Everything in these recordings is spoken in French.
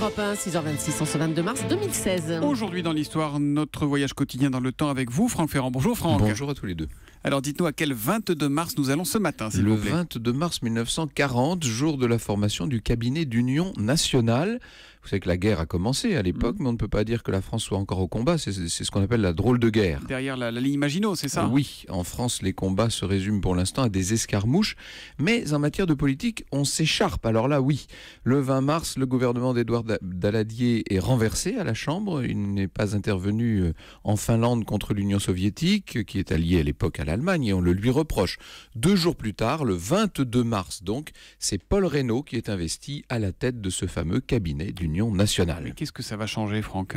Europe 1, 6h26, en 22 mars 2016. Aujourd'hui dans l'histoire, notre voyage quotidien dans le temps avec vous, Franck Ferrand. Bonjour Franck. Bonjour à tous les deux. Alors dites-nous à quel 22 mars nous allons ce matin, s'il vous plaît. Le 22 mars 1940, jour de la formation du cabinet d'union nationale. Vous savez que la guerre a commencé à l'époque, mm. mais on ne peut pas dire que la France soit encore au combat. C'est ce qu'on appelle la drôle de guerre. Derrière la, ligne Maginot, c'est ça Oui, en France, les combats se résument pour l'instant à des escarmouches. Mais en matière de politique, on s'écharpe. Alors là, oui, le 20 mars, le gouvernement d'Edouard Daladier est renversé à la Chambre. Il n'est pas intervenu euh, en Finlande contre l'Union soviétique, qui est alliée à l'époque à l'Allemagne, et on le lui reproche. Deux jours plus tard, le 22 mars donc, c'est Paul Reynaud qui est investi à la tête de ce fameux cabinet du nationale. Mais qu'est-ce que ça va changer, Franck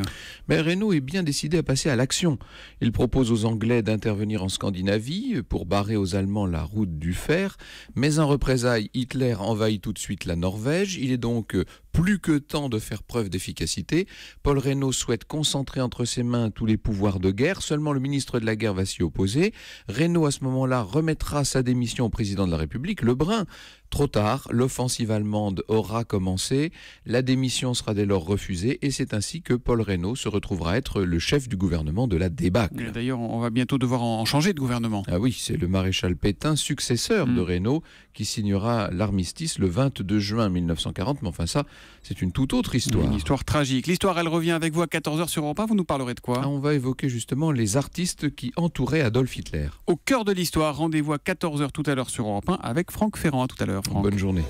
Mais Renault est bien décidé à passer à l'action. Il propose aux Anglais d'intervenir en Scandinavie pour barrer aux Allemands la route du fer, mais en représailles, Hitler envahit tout de suite la Norvège. Il est donc plus que temps de faire preuve d'efficacité. Paul Reynaud souhaite concentrer entre ses mains tous les pouvoirs de guerre. Seulement le ministre de la Guerre va s'y opposer. Reynaud, à ce moment-là, remettra sa démission au président de la République, Lebrun. Trop tard, l'offensive allemande aura commencé. La démission sera sera dès lors refusé et c'est ainsi que Paul Reynaud se retrouvera être le chef du gouvernement de la débâcle. D'ailleurs, on va bientôt devoir en changer de gouvernement. Ah oui, c'est le maréchal Pétain, successeur de mm. Reynaud, qui signera l'armistice le 22 juin 1940. Mais enfin, ça, c'est une toute autre histoire. Une histoire tragique. L'histoire, elle revient avec vous à 14h sur Europe Vous nous parlerez de quoi ah, On va évoquer justement les artistes qui entouraient Adolf Hitler. Au cœur de l'histoire, rendez-vous à 14h tout à l'heure sur Europe 1 avec Franck Ferrand. tout à l'heure. Bonne journée.